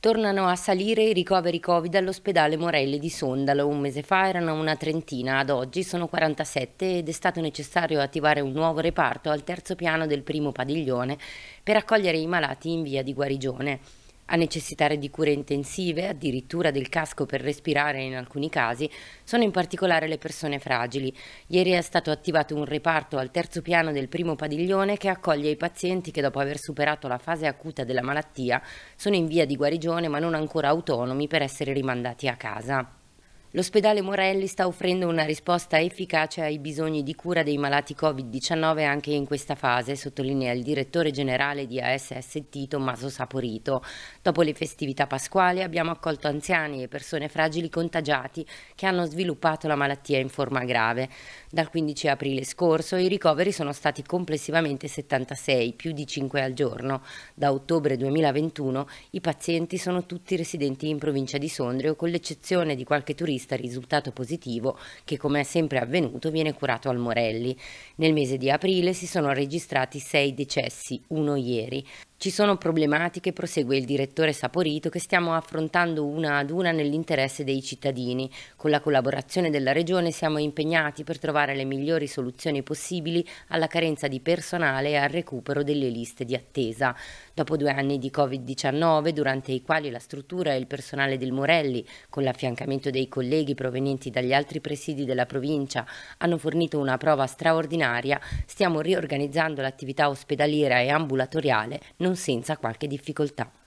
Tornano a salire i ricoveri Covid all'ospedale Morelli di Sondalo. Un mese fa erano una trentina, ad oggi sono 47 ed è stato necessario attivare un nuovo reparto al terzo piano del primo padiglione per accogliere i malati in via di guarigione a necessitare di cure intensive, addirittura del casco per respirare in alcuni casi, sono in particolare le persone fragili. Ieri è stato attivato un reparto al terzo piano del primo padiglione che accoglie i pazienti che dopo aver superato la fase acuta della malattia sono in via di guarigione ma non ancora autonomi per essere rimandati a casa. L'ospedale Morelli sta offrendo una risposta efficace ai bisogni di cura dei malati Covid-19 anche in questa fase, sottolinea il direttore generale di ASST Tommaso Saporito. Dopo le festività pasquali abbiamo accolto anziani e persone fragili contagiati che hanno sviluppato la malattia in forma grave. Dal 15 aprile scorso i ricoveri sono stati complessivamente 76, più di 5 al giorno. Da ottobre 2021 i pazienti sono tutti residenti in provincia di Sondrio, con l'eccezione di qualche turista regista risultato positivo che come è sempre avvenuto viene curato al Morelli. Nel mese di aprile si sono registrati sei decessi, uno ieri. Ci sono problematiche, prosegue il direttore Saporito, che stiamo affrontando una ad una nell'interesse dei cittadini. Con la collaborazione della Regione siamo impegnati per trovare le migliori soluzioni possibili alla carenza di personale e al recupero delle liste di attesa. Dopo due anni di Covid-19, durante i quali la struttura e il personale del Morelli, con l'affiancamento dei colleghi, colleghi provenienti dagli altri presidi della provincia hanno fornito una prova straordinaria, stiamo riorganizzando l'attività ospedaliera e ambulatoriale non senza qualche difficoltà.